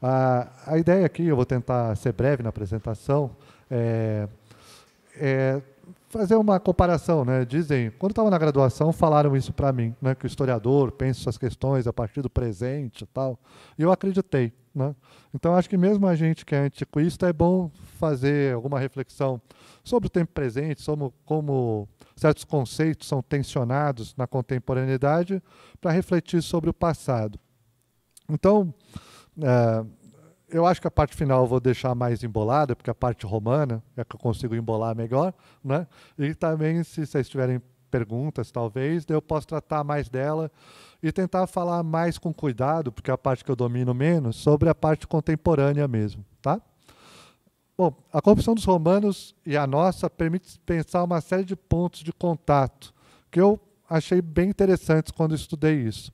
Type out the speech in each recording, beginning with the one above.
A, a ideia aqui, eu vou tentar ser breve na apresentação, é, é fazer uma comparação, né? Dizem, quando estava na graduação, falaram isso para mim, né? Que o historiador pensa suas questões a partir do presente e tal. E eu acreditei, né? Então acho que mesmo a gente que é antiquista é bom fazer alguma reflexão sobre o tempo presente, sobre como certos conceitos são tensionados na contemporaneidade, para refletir sobre o passado. Então, é, eu acho que a parte final eu vou deixar mais embolada, porque a parte romana é que eu consigo embolar melhor, né? E também, se vocês tiverem perguntas, talvez, eu posso tratar mais dela e tentar falar mais com cuidado, porque é a parte que eu domino menos, sobre a parte contemporânea mesmo, tá? Bom, a corrupção dos romanos e a nossa permite pensar uma série de pontos de contato que eu achei bem interessantes quando estudei isso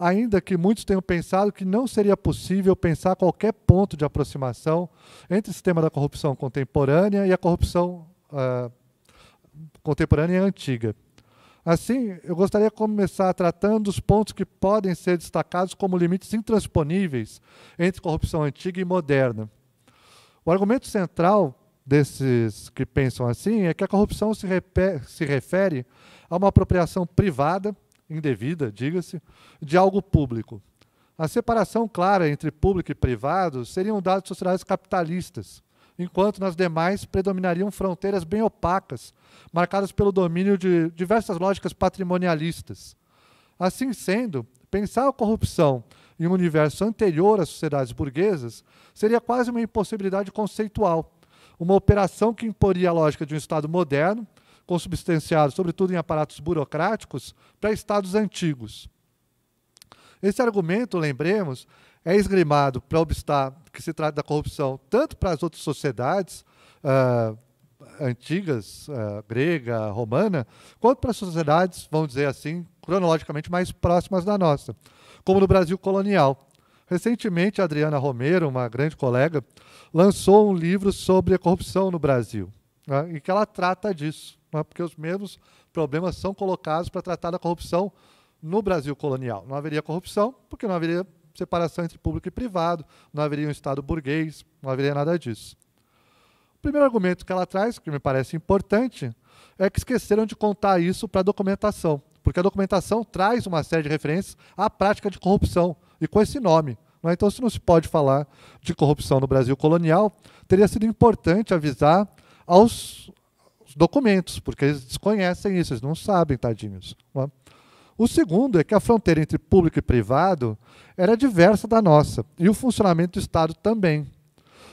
ainda que muitos tenham pensado que não seria possível pensar qualquer ponto de aproximação entre o sistema da corrupção contemporânea e a corrupção uh, contemporânea antiga. Assim, eu gostaria de começar tratando dos pontos que podem ser destacados como limites intransponíveis entre corrupção antiga e moderna. O argumento central desses que pensam assim é que a corrupção se, se refere a uma apropriação privada indevida, diga-se, de algo público. A separação clara entre público e privado seria um dado de sociedades capitalistas, enquanto nas demais predominariam fronteiras bem opacas, marcadas pelo domínio de diversas lógicas patrimonialistas. Assim sendo, pensar a corrupção em um universo anterior às sociedades burguesas seria quase uma impossibilidade conceitual, uma operação que imporia a lógica de um Estado moderno, consubstanciado, sobretudo em aparatos burocráticos, para estados antigos. Esse argumento, lembremos, é esgrimado para obstar que se trata da corrupção tanto para as outras sociedades uh, antigas, uh, grega, romana, quanto para as sociedades, vamos dizer assim, cronologicamente mais próximas da nossa, como no Brasil colonial. Recentemente, a Adriana Romero, uma grande colega, lançou um livro sobre a corrupção no Brasil, né, em que ela trata disso porque os mesmos problemas são colocados para tratar da corrupção no Brasil colonial. Não haveria corrupção, porque não haveria separação entre público e privado, não haveria um Estado burguês, não haveria nada disso. O primeiro argumento que ela traz, que me parece importante, é que esqueceram de contar isso para a documentação, porque a documentação traz uma série de referências à prática de corrupção, e com esse nome. É? Então, se não se pode falar de corrupção no Brasil colonial, teria sido importante avisar aos os documentos, porque eles desconhecem isso, eles não sabem, tadinhos. o segundo é que a fronteira entre público e privado era diversa da nossa, e o funcionamento do Estado também.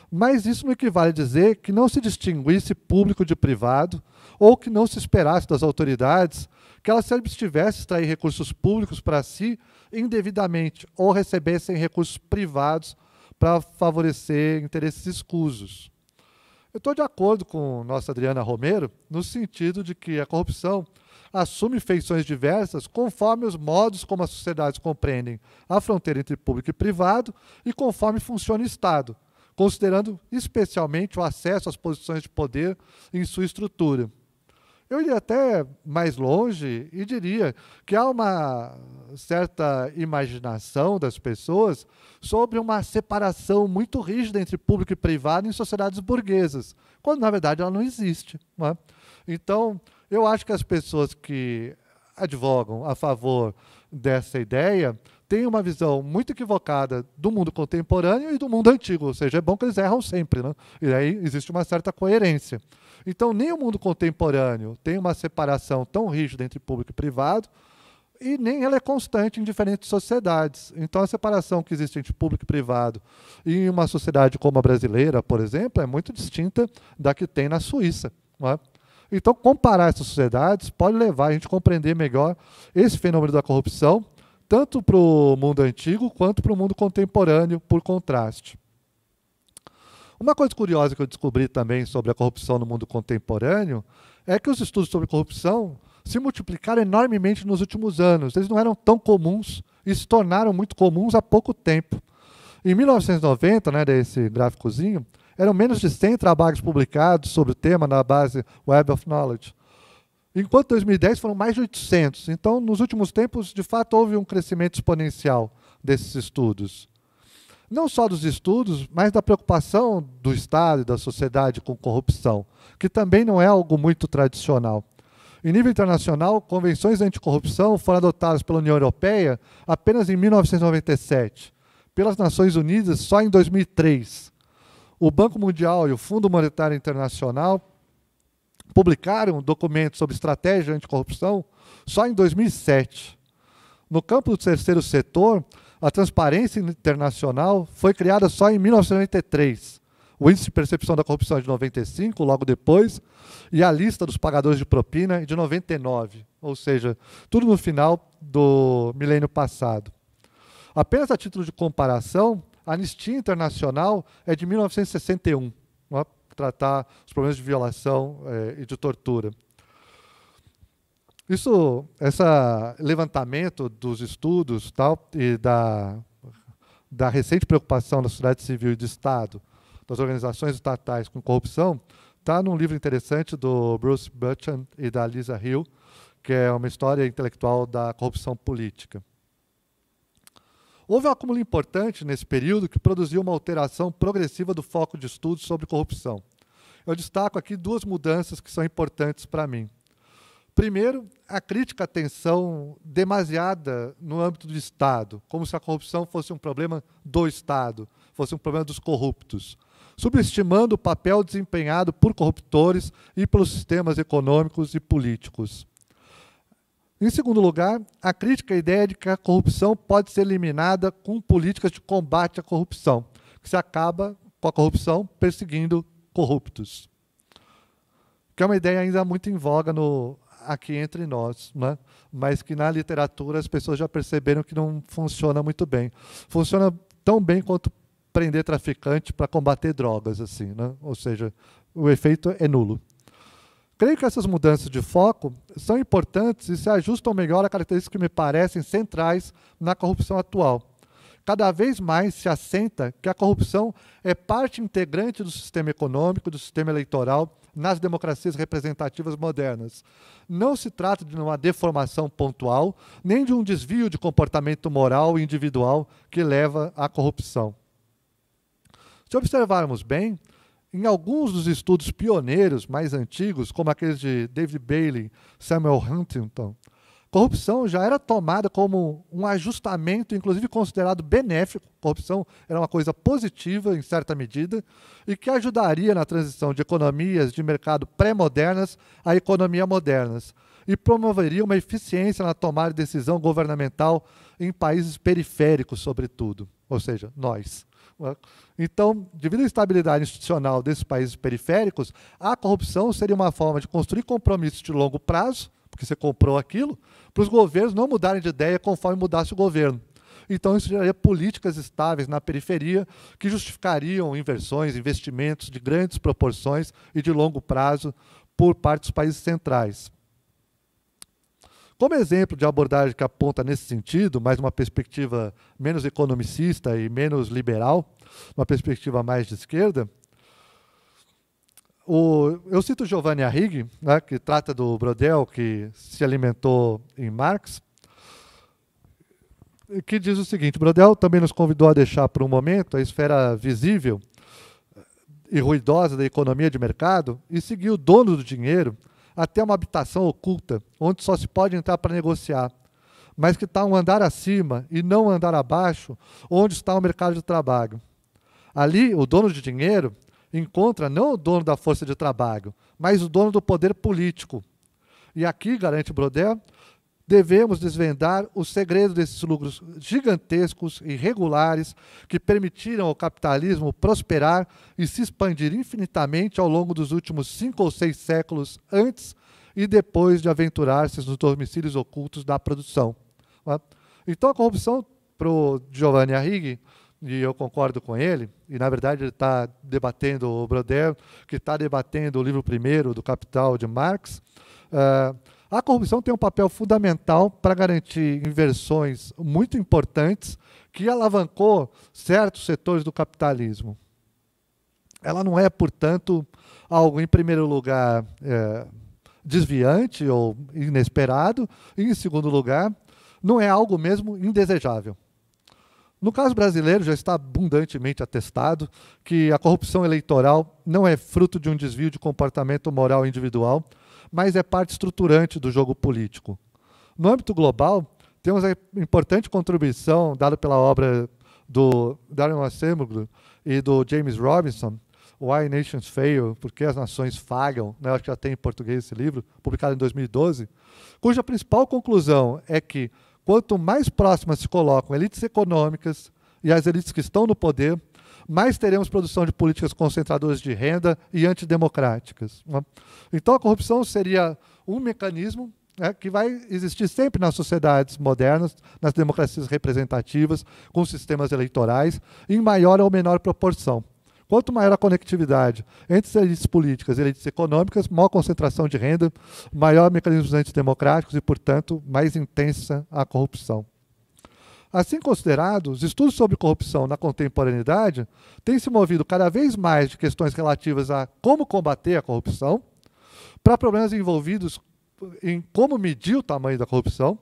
Mas isso não equivale a dizer que não se distinguisse público de privado, ou que não se esperasse das autoridades que elas se abstivessem de extrair recursos públicos para si indevidamente, ou recebessem recursos privados para favorecer interesses escusos. Eu estou de acordo com nossa Adriana Romero no sentido de que a corrupção assume feições diversas conforme os modos como as sociedades compreendem a fronteira entre público e privado e conforme funciona o Estado, considerando especialmente o acesso às posições de poder em sua estrutura. Eu iria até mais longe e diria que há uma certa imaginação das pessoas sobre uma separação muito rígida entre público e privado em sociedades burguesas, quando na verdade ela não existe. Não é? Então, eu acho que as pessoas que advogam a favor dessa ideia tem uma visão muito equivocada do mundo contemporâneo e do mundo antigo, ou seja, é bom que eles erram sempre, né? e aí existe uma certa coerência. Então, nem o mundo contemporâneo tem uma separação tão rígida entre público e privado, e nem ela é constante em diferentes sociedades. Então, a separação que existe entre público e privado em uma sociedade como a brasileira, por exemplo, é muito distinta da que tem na Suíça. É? Então, comparar essas sociedades pode levar a gente a compreender melhor esse fenômeno da corrupção tanto para o mundo antigo quanto para o mundo contemporâneo, por contraste. Uma coisa curiosa que eu descobri também sobre a corrupção no mundo contemporâneo é que os estudos sobre corrupção se multiplicaram enormemente nos últimos anos. Eles não eram tão comuns e se tornaram muito comuns há pouco tempo. Em 1990, né, desse gráficozinho, eram menos de 100 trabalhos publicados sobre o tema na base Web of Knowledge. Enquanto 2010 foram mais de 800. Então, nos últimos tempos, de fato, houve um crescimento exponencial desses estudos. Não só dos estudos, mas da preocupação do Estado e da sociedade com corrupção, que também não é algo muito tradicional. Em nível internacional, convenções anticorrupção foram adotadas pela União Europeia apenas em 1997, pelas Nações Unidas só em 2003. O Banco Mundial e o Fundo Monetário Internacional publicaram um documento sobre estratégia anticorrupção só em 2007. No campo do terceiro setor, a transparência internacional foi criada só em 1993. O índice de percepção da corrupção é de 95, logo depois, e a lista dos pagadores de propina é de 99, ou seja, tudo no final do milênio passado. Apenas a título de comparação, a Anistia Internacional é de 1961 tratar os problemas de violação é, e de tortura. Isso, esse levantamento dos estudos tal, e da, da recente preocupação da sociedade civil e de Estado, das organizações estatais com corrupção, está num livro interessante do Bruce Buchan e da Lisa Hill, que é uma história intelectual da corrupção política. Houve um acúmulo importante nesse período que produziu uma alteração progressiva do foco de estudos sobre corrupção. Eu destaco aqui duas mudanças que são importantes para mim. Primeiro, a crítica à atenção demasiada no âmbito do Estado, como se a corrupção fosse um problema do Estado, fosse um problema dos corruptos, subestimando o papel desempenhado por corruptores e pelos sistemas econômicos e políticos. Em segundo lugar, a crítica à ideia de que a corrupção pode ser eliminada com políticas de combate à corrupção, que se acaba com a corrupção perseguindo corruptos. Que é uma ideia ainda muito em voga no, aqui entre nós, né? mas que na literatura as pessoas já perceberam que não funciona muito bem. Funciona tão bem quanto prender traficante para combater drogas, assim, né? ou seja, o efeito é nulo. Creio que essas mudanças de foco são importantes e se ajustam melhor a características que me parecem centrais na corrupção atual. Cada vez mais se assenta que a corrupção é parte integrante do sistema econômico, do sistema eleitoral, nas democracias representativas modernas. Não se trata de uma deformação pontual, nem de um desvio de comportamento moral e individual que leva à corrupção. Se observarmos bem, em alguns dos estudos pioneiros mais antigos, como aqueles de David Bailey, Samuel Huntington, corrupção já era tomada como um ajustamento, inclusive considerado benéfico. Corrupção era uma coisa positiva, em certa medida, e que ajudaria na transição de economias de mercado pré-modernas à economia modernas, e promoveria uma eficiência na tomada de decisão governamental em países periféricos, sobretudo ou seja, nós. Né? Então, devido à estabilidade institucional desses países periféricos, a corrupção seria uma forma de construir compromissos de longo prazo, porque você comprou aquilo, para os governos não mudarem de ideia conforme mudasse o governo. Então, isso geraria políticas estáveis na periferia que justificariam inversões, investimentos de grandes proporções e de longo prazo por parte dos países centrais. Como exemplo de abordagem que aponta nesse sentido, mais uma perspectiva menos economicista e menos liberal, uma perspectiva mais de esquerda, o, eu cito Giovanni Arrighi, né, que trata do Brodel, que se alimentou em Marx, que diz o seguinte: Brodel também nos convidou a deixar por um momento a esfera visível e ruidosa da economia de mercado e seguir o dono do dinheiro até uma habitação oculta, onde só se pode entrar para negociar, mas que está um andar acima e não um andar abaixo, onde está o mercado de trabalho. Ali, o dono de dinheiro encontra não o dono da força de trabalho, mas o dono do poder político. E aqui, garante Brodel, devemos desvendar o segredo desses lucros gigantescos, irregulares, que permitiram ao capitalismo prosperar e se expandir infinitamente ao longo dos últimos cinco ou seis séculos antes e depois de aventurar-se nos domicílios ocultos da produção. Então, a corrupção, para o Giovanni Arrighi, e eu concordo com ele, e na verdade ele está debatendo o Brodel, que está debatendo o livro primeiro do Capital de Marx, uh, a corrupção tem um papel fundamental para garantir inversões muito importantes que alavancou certos setores do capitalismo. Ela não é, portanto, algo, em primeiro lugar, é, desviante ou inesperado, e, em segundo lugar, não é algo mesmo indesejável. No caso brasileiro, já está abundantemente atestado que a corrupção eleitoral não é fruto de um desvio de comportamento moral individual, mas é parte estruturante do jogo político. No âmbito global, temos a importante contribuição dada pela obra do Darren Wassermugler e do James Robinson, Why Nations Fail, Por que as Nações Falham, né? acho que já tem em português esse livro, publicado em 2012, cuja principal conclusão é que quanto mais próximas se colocam elites econômicas e as elites que estão no poder, mais teremos produção de políticas concentradoras de renda e antidemocráticas. Então, a corrupção seria um mecanismo né, que vai existir sempre nas sociedades modernas, nas democracias representativas, com sistemas eleitorais, em maior ou menor proporção. Quanto maior a conectividade entre as elites políticas e elites econômicas, maior concentração de renda, maior mecanismos antidemocráticos e, portanto, mais intensa a corrupção. Assim considerado, os estudos sobre corrupção na contemporaneidade têm se movido cada vez mais de questões relativas a como combater a corrupção, para problemas envolvidos em como medir o tamanho da corrupção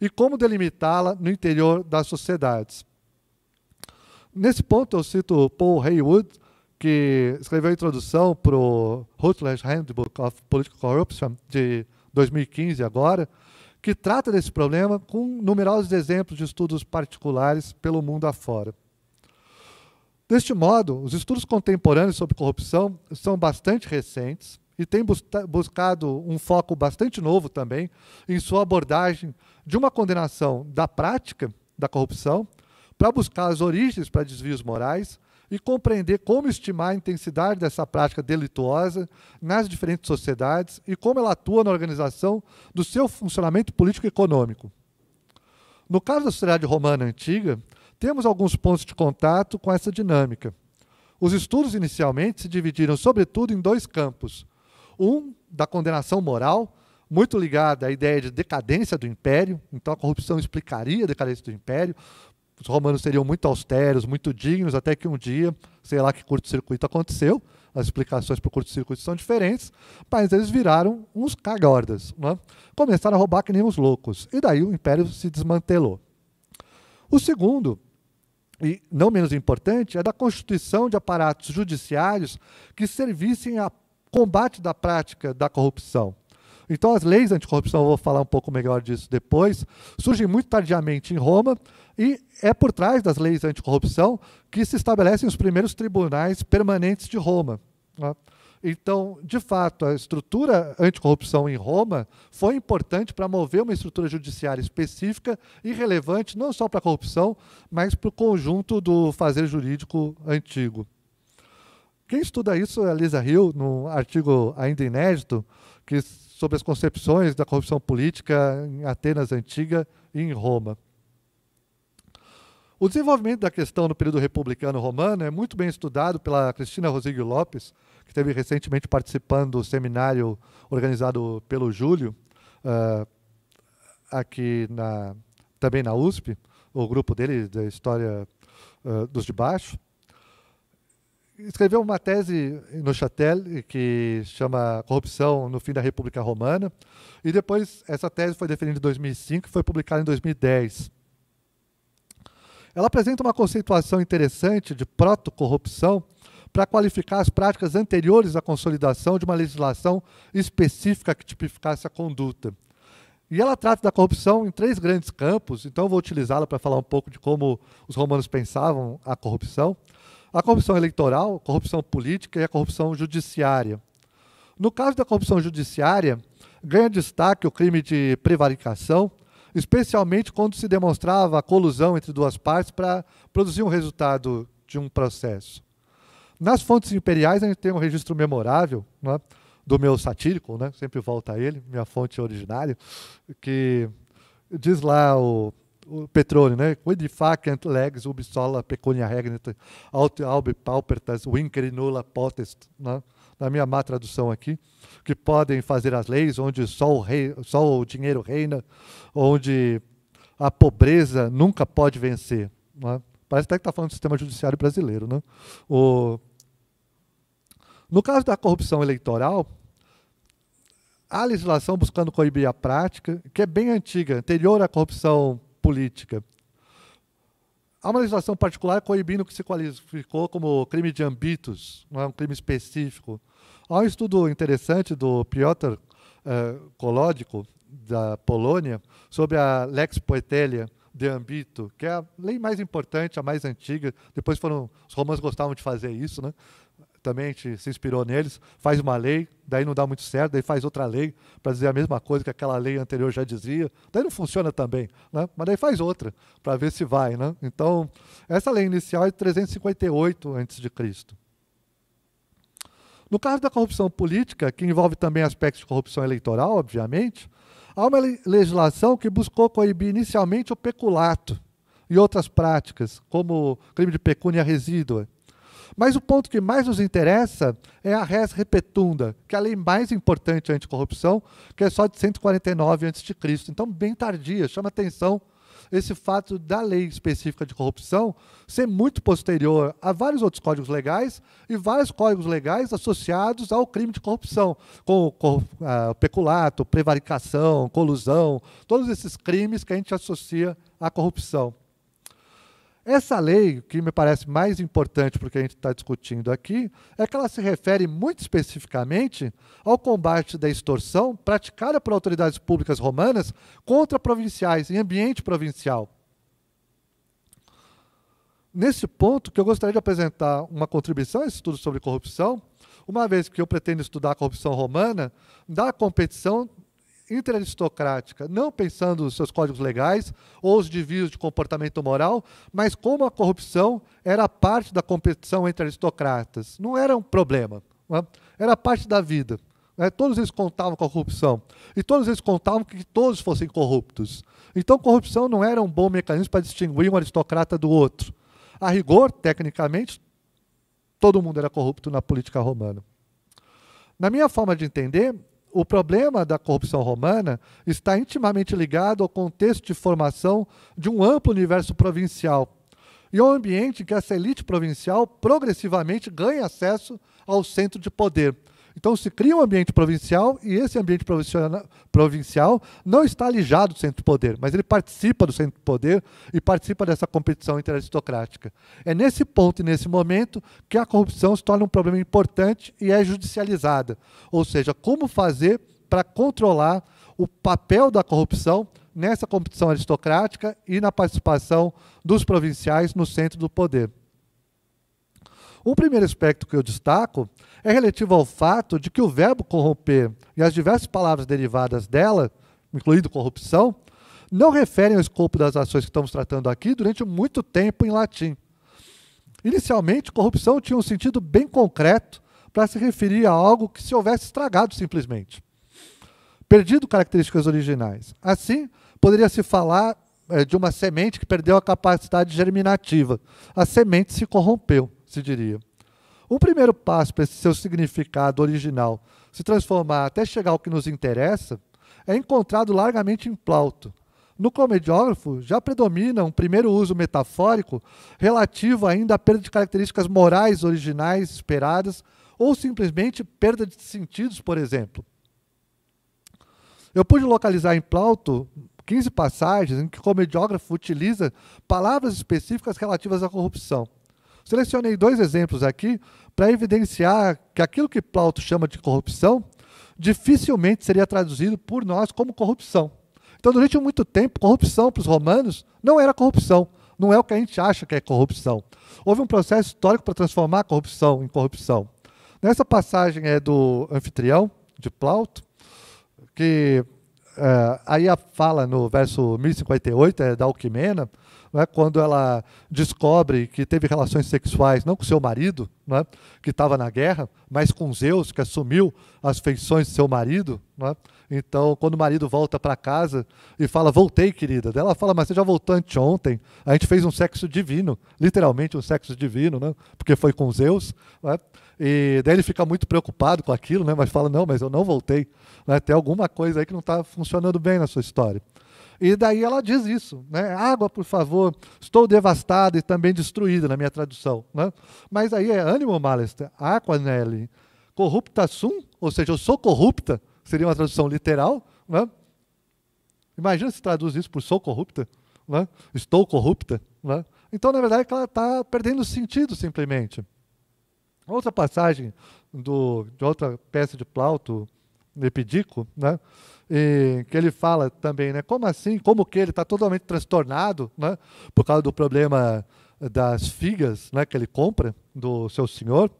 e como delimitá-la no interior das sociedades. Nesse ponto, eu cito Paul Haywood, que escreveu a introdução para o Rutledge Handbook of Political Corruption, de 2015, agora, que trata desse problema com numerosos exemplos de estudos particulares pelo mundo afora. Deste modo, os estudos contemporâneos sobre corrupção são bastante recentes e têm buscado um foco bastante novo também em sua abordagem de uma condenação da prática da corrupção para buscar as origens para desvios morais e compreender como estimar a intensidade dessa prática delituosa nas diferentes sociedades e como ela atua na organização do seu funcionamento político econômico. No caso da sociedade romana antiga, temos alguns pontos de contato com essa dinâmica. Os estudos inicialmente se dividiram, sobretudo, em dois campos. Um, da condenação moral, muito ligada à ideia de decadência do império, então a corrupção explicaria a decadência do império, os romanos seriam muito austeros, muito dignos, até que um dia, sei lá que curto-circuito aconteceu, as explicações para o curto-circuito são diferentes, mas eles viraram uns cagordas. Né? Começaram a roubar que nem uns loucos. E daí o império se desmantelou. O segundo, e não menos importante, é da constituição de aparatos judiciários que servissem a combate da prática da corrupção. Então, as leis anticorrupção, eu vou falar um pouco melhor disso depois, surgem muito tardiamente em Roma, e é por trás das leis anticorrupção que se estabelecem os primeiros tribunais permanentes de Roma. Né? Então, de fato, a estrutura anticorrupção em Roma foi importante para mover uma estrutura judiciária específica e relevante não só para a corrupção, mas para o conjunto do fazer jurídico antigo. Quem estuda isso é a Lisa Hill, num artigo ainda inédito, que sobre as concepções da corrupção política em Atenas antiga e em Roma. O desenvolvimento da questão no período republicano romano é muito bem estudado pela Cristina Rosígio Lopes, que esteve recentemente participando do seminário organizado pelo Júlio, uh, aqui na, também na USP, o grupo dele da história uh, dos de baixo. Escreveu uma tese no Chatel eh, que chama Corrupção no fim da República Romana, e depois essa tese foi defendida em 2005 e foi publicada em 2010. Ela apresenta uma conceituação interessante de protocorrupção para qualificar as práticas anteriores à consolidação de uma legislação específica que tipificasse a conduta. E ela trata da corrupção em três grandes campos, então eu vou utilizá-la para falar um pouco de como os romanos pensavam a corrupção. A corrupção eleitoral, a corrupção política e a corrupção judiciária. No caso da corrupção judiciária, ganha destaque o crime de prevaricação, especialmente quando se demonstrava a colusão entre duas partes para produzir um resultado de um processo. Nas fontes imperiais, a gente tem um registro memorável né, do meu satírico, né, sempre volta a ele, minha fonte originária, que diz lá o, o Petrone, né? Quid facent legs sola pecunia regnet aut albi paupertas vinceri nulla potest, né? na minha má tradução aqui, que podem fazer as leis, onde só o, rei, só o dinheiro reina, onde a pobreza nunca pode vencer. É? Parece até que está falando do sistema judiciário brasileiro. Né? O... No caso da corrupção eleitoral, há legislação buscando coibir a prática, que é bem antiga, anterior à corrupção política. Há uma legislação particular coibindo o que se qualificou como crime de ambitos, não é um crime específico. Há um estudo interessante do Piotr eh, Kolodko, da Polônia, sobre a Lex Poetelia de Ambito, que é a lei mais importante, a mais antiga. Depois foram os romanos gostavam de fazer isso, né? também a gente se inspirou neles, faz uma lei, daí não dá muito certo, daí faz outra lei para dizer a mesma coisa que aquela lei anterior já dizia, daí não funciona também, né? mas daí faz outra para ver se vai. Né? Então, essa lei inicial é de 358 a.C. No caso da corrupção política, que envolve também aspectos de corrupção eleitoral, obviamente, há uma legislação que buscou coibir inicialmente o peculato e outras práticas, como crime de pecúnia resídua, mas o ponto que mais nos interessa é a res repetunda, que é a lei mais importante anticorrupção, que é só de 149 a.C. Então, bem tardia, chama atenção esse fato da lei específica de corrupção ser muito posterior a vários outros códigos legais e vários códigos legais associados ao crime de corrupção, com, o peculato, prevaricação, colusão, todos esses crimes que a gente associa à corrupção. Essa lei, que me parece mais importante porque a gente está discutindo aqui, é que ela se refere muito especificamente ao combate da extorsão praticada por autoridades públicas romanas contra provinciais, em ambiente provincial. Nesse ponto, que eu gostaria de apresentar uma contribuição a esse estudo sobre corrupção, uma vez que eu pretendo estudar a corrupção romana, da competição interaristocrática, não pensando os seus códigos legais ou os desvios de comportamento moral, mas como a corrupção era parte da competição entre aristocratas. Não era um problema, né? era parte da vida. Né? Todos eles contavam com a corrupção. E todos eles contavam que todos fossem corruptos. Então, corrupção não era um bom mecanismo para distinguir um aristocrata do outro. A rigor, tecnicamente, todo mundo era corrupto na política romana. Na minha forma de entender, o problema da corrupção romana está intimamente ligado ao contexto de formação de um amplo universo provincial e ao ambiente em que essa elite provincial progressivamente ganha acesso ao centro de poder, então se cria um ambiente provincial e esse ambiente provincial não está alijado do centro do poder, mas ele participa do centro do poder e participa dessa competição interaristocrática. É nesse ponto e nesse momento que a corrupção se torna um problema importante e é judicializada. Ou seja, como fazer para controlar o papel da corrupção nessa competição aristocrática e na participação dos provinciais no centro do poder. Um primeiro aspecto que eu destaco é relativo ao fato de que o verbo corromper e as diversas palavras derivadas dela, incluindo corrupção, não referem ao escopo das ações que estamos tratando aqui durante muito tempo em latim. Inicialmente, corrupção tinha um sentido bem concreto para se referir a algo que se houvesse estragado simplesmente, perdido características originais. Assim, poderia se falar eh, de uma semente que perdeu a capacidade germinativa. A semente se corrompeu se diria. Um primeiro passo para esse seu significado original se transformar até chegar ao que nos interessa é encontrado largamente em Plauto. No comediógrafo já predomina um primeiro uso metafórico relativo ainda à perda de características morais originais esperadas ou simplesmente perda de sentidos, por exemplo. Eu pude localizar em Plauto 15 passagens em que o comediógrafo utiliza palavras específicas relativas à corrupção. Selecionei dois exemplos aqui para evidenciar que aquilo que Plauto chama de corrupção dificilmente seria traduzido por nós como corrupção. Então, durante muito tempo, corrupção para os romanos não era corrupção. Não é o que a gente acha que é corrupção. Houve um processo histórico para transformar a corrupção em corrupção. Nessa passagem é do anfitrião, de Plauto, que é, aí a fala no verso 1058 é da Alquimena, é quando ela descobre que teve relações sexuais não com seu marido, né, que estava na guerra, mas com Zeus, que assumiu as feições de seu marido. Né? Então, quando o marido volta para casa e fala, voltei, querida, ela fala, mas você já voltou anteontem, a gente fez um sexo divino, literalmente um sexo divino, né? porque foi com Zeus. Né? E daí ele fica muito preocupado com aquilo, né? mas fala, não, mas eu não voltei. Né? Tem alguma coisa aí que não está funcionando bem na sua história. E daí ela diz isso, né? Água, por favor, estou devastada e também destruída, na minha tradução. Né? Mas aí é animo malester, aqua nele, corrupta sum, ou seja, eu sou corrupta, seria uma tradução literal. Né? Imagina se traduz isso por sou corrupta, né? estou corrupta. Né? Então, na verdade, é ela está perdendo sentido simplesmente. Outra passagem do, de outra peça de Plauto, Epidico, né? E que ele fala também, né? Como assim? Como que ele está totalmente transtornado, né? Por causa do problema das figas, né? Que ele compra do seu senhor.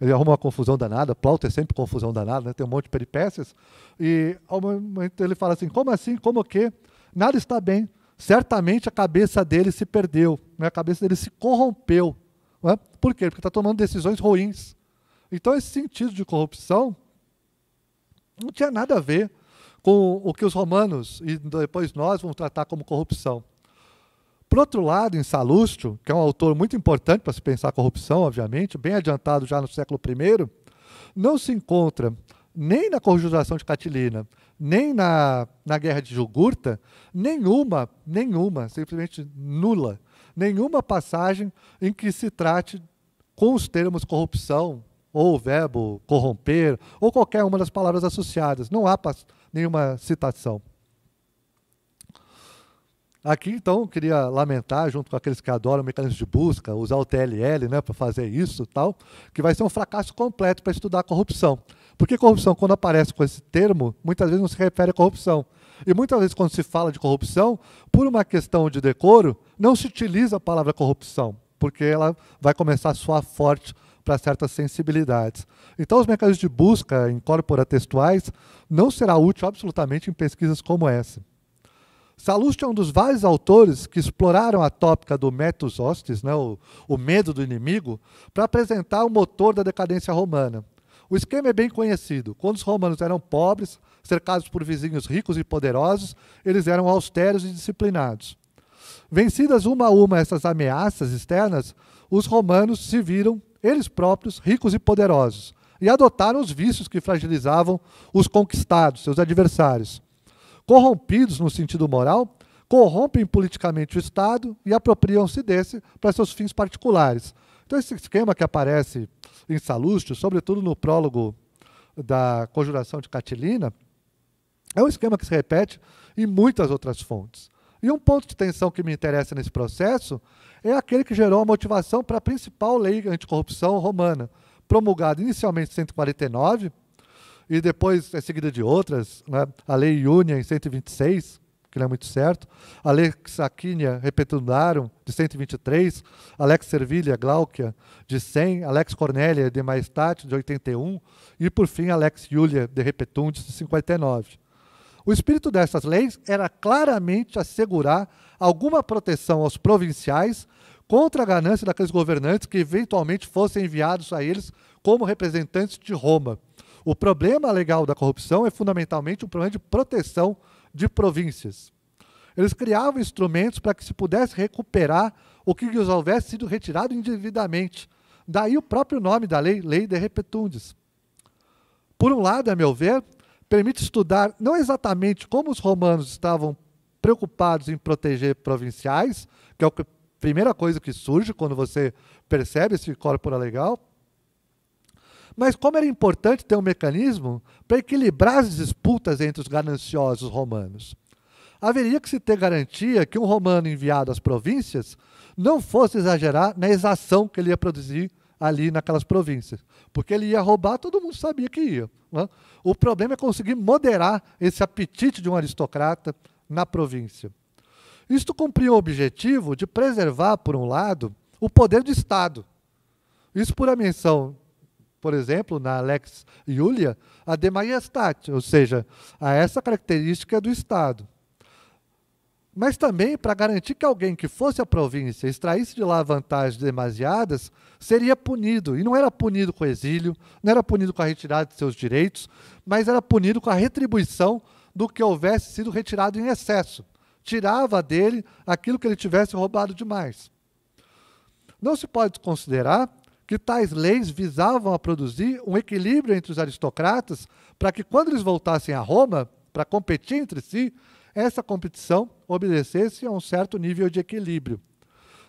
Ele arruma uma confusão danada. Plauto é sempre confusão danada, né? Tem um monte de peripécias. E ao momento ele fala assim: Como assim? Como que? Nada está bem. Certamente a cabeça dele se perdeu, né? a cabeça dele se corrompeu. Né? Por quê? Porque está tomando decisões ruins. Então, esse sentido de corrupção não tinha nada a ver com o que os romanos e depois nós vamos tratar como corrupção. Por outro lado, em Salustio, que é um autor muito importante para se pensar corrupção, obviamente, bem adiantado já no século I, não se encontra nem na conjuração de Catilina, nem na, na guerra de Jugurta, nenhuma, nenhuma, simplesmente nula, nenhuma passagem em que se trate com os termos corrupção, ou o verbo corromper, ou qualquer uma das palavras associadas. Não há nenhuma citação. Aqui, então, queria lamentar, junto com aqueles que adoram mecanismos de busca, usar o TLL né, para fazer isso tal, que vai ser um fracasso completo para estudar corrupção. Porque corrupção, quando aparece com esse termo, muitas vezes não se refere à corrupção. E muitas vezes, quando se fala de corrupção, por uma questão de decoro, não se utiliza a palavra corrupção, porque ela vai começar a soar forte para certas sensibilidades. Então, os mecanismos de busca em corpora textuais não será útil absolutamente em pesquisas como essa. Salust é um dos vários autores que exploraram a tópica do metus hostis, né, o, o medo do inimigo, para apresentar o motor da decadência romana. O esquema é bem conhecido. Quando os romanos eram pobres, cercados por vizinhos ricos e poderosos, eles eram austeros e disciplinados. Vencidas uma a uma essas ameaças externas, os romanos se viram eles próprios, ricos e poderosos, e adotaram os vícios que fragilizavam os conquistados, seus adversários. Corrompidos no sentido moral, corrompem politicamente o Estado e apropriam-se desse para seus fins particulares. Então, esse esquema que aparece em Salustio, sobretudo no prólogo da Conjuração de Catilina, é um esquema que se repete em muitas outras fontes. E um ponto de tensão que me interessa nesse processo é aquele que gerou a motivação para a principal lei anticorrupção romana, promulgada inicialmente em 149 e depois é seguida de outras, né? a lei Iunia em 126, que não é muito certo, a lei Saquínia Repetundarum de 123, a lex Servilia Glaucia de 100, a lex Cornelia de Maestat de 81 e por fim a lex Iulia de Repetundis de 59. O espírito dessas leis era claramente assegurar alguma proteção aos provinciais contra a ganância daqueles governantes que eventualmente fossem enviados a eles como representantes de Roma. O problema legal da corrupção é fundamentalmente um problema de proteção de províncias. Eles criavam instrumentos para que se pudesse recuperar o que lhes houvesse sido retirado indevidamente. Daí o próprio nome da lei, Lei de Repetundis. Por um lado, a meu ver, permite estudar não exatamente como os romanos estavam preocupados em proteger provinciais, que é a primeira coisa que surge quando você percebe esse corpo legal, mas como era importante ter um mecanismo para equilibrar as disputas entre os gananciosos romanos. Haveria que se ter garantia que um romano enviado às províncias não fosse exagerar na exação que ele ia produzir ali naquelas províncias. Porque ele ia roubar, todo mundo sabia que ia. Né? O problema é conseguir moderar esse apetite de um aristocrata na província. Isto cumpria o objetivo de preservar, por um lado, o poder do Estado. Isso por a menção, por exemplo, na Lex Iulia, a de majestate, ou seja, a essa característica do Estado mas também para garantir que alguém que fosse à província extraísse de lá vantagens demasiadas, seria punido. E não era punido com exílio, não era punido com a retirada de seus direitos, mas era punido com a retribuição do que houvesse sido retirado em excesso. Tirava dele aquilo que ele tivesse roubado demais. Não se pode considerar que tais leis visavam a produzir um equilíbrio entre os aristocratas para que, quando eles voltassem a Roma para competir entre si, essa competição obedecesse a um certo nível de equilíbrio.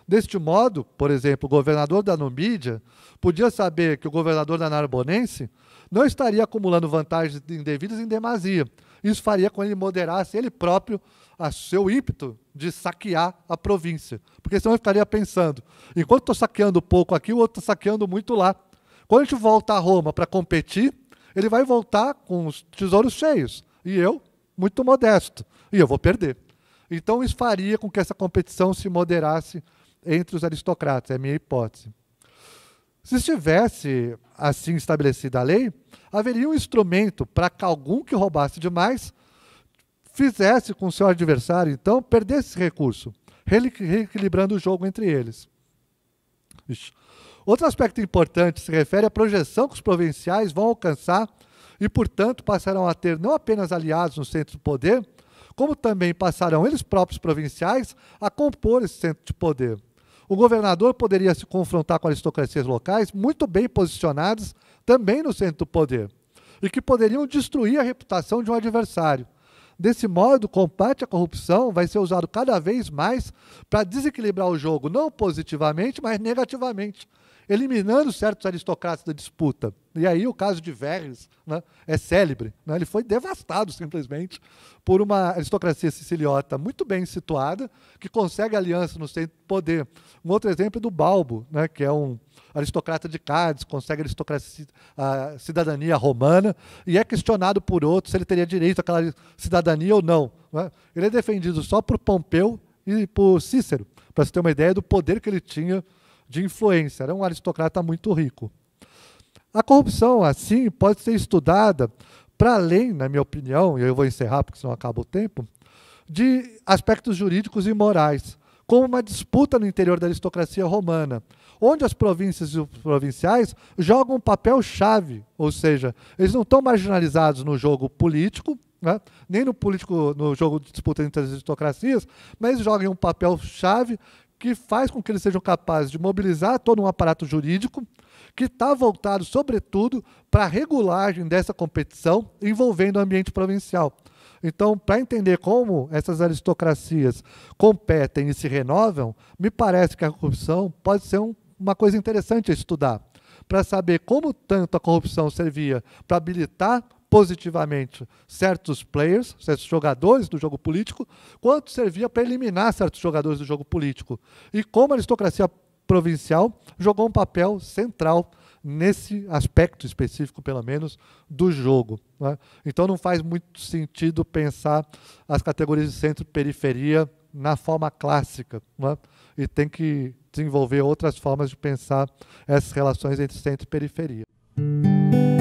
Deste modo, por exemplo, o governador da Numídia podia saber que o governador da Narbonense não estaria acumulando vantagens indevidas em demasia. Isso faria com que ele moderasse ele próprio a seu ímpeto de saquear a província. Porque senão ele ficaria pensando, enquanto estou saqueando pouco aqui, o outro está saqueando muito lá. Quando a gente volta a Roma para competir, ele vai voltar com os tesouros cheios. E eu, muito modesto e eu vou perder. Então isso faria com que essa competição se moderasse entre os aristocratas, é a minha hipótese. Se estivesse assim estabelecida a lei, haveria um instrumento para que algum que roubasse demais fizesse com seu adversário, então, perdesse esse recurso, reequilibrando o jogo entre eles. Ixi. Outro aspecto importante se refere à projeção que os provinciais vão alcançar e, portanto, passarão a ter não apenas aliados no centro do poder, como também passarão eles próprios provinciais a compor esse centro de poder. O governador poderia se confrontar com aristocracias locais muito bem posicionadas também no centro do poder e que poderiam destruir a reputação de um adversário. Desse modo, o combate à corrupção vai ser usado cada vez mais para desequilibrar o jogo, não positivamente, mas negativamente, eliminando certos aristocratas da disputa. E aí o caso de Verres né, é célebre. Né? Ele foi devastado simplesmente por uma aristocracia siciliota muito bem situada, que consegue aliança no centro do poder. Um outro exemplo é do Balbo, né, que é um aristocrata de Cádiz, consegue aristocracia, a cidadania romana, e é questionado por outros se ele teria direito àquela cidadania ou não. Né. Ele é defendido só por Pompeu e por Cícero, para se ter uma ideia do poder que ele tinha de influência, era um aristocrata muito rico. A corrupção, assim, pode ser estudada para além, na minha opinião, e eu vou encerrar porque senão acaba o tempo, de aspectos jurídicos e morais, como uma disputa no interior da aristocracia romana, onde as províncias e os provinciais jogam um papel chave, ou seja, eles não estão marginalizados no jogo político, né? nem no político no jogo de disputa entre as aristocracias, mas jogam um papel chave que faz com que eles sejam capazes de mobilizar todo um aparato jurídico que está voltado, sobretudo, para a regulagem dessa competição envolvendo o ambiente provincial. Então, para entender como essas aristocracias competem e se renovam, me parece que a corrupção pode ser um, uma coisa interessante a estudar, para saber como tanto a corrupção servia para habilitar positivamente certos players, certos jogadores do jogo político, quanto servia para eliminar certos jogadores do jogo político. E como a aristocracia provincial jogou um papel central nesse aspecto específico, pelo menos, do jogo. Né? Então não faz muito sentido pensar as categorias de centro e periferia na forma clássica. Né? E tem que desenvolver outras formas de pensar essas relações entre centro e periferia.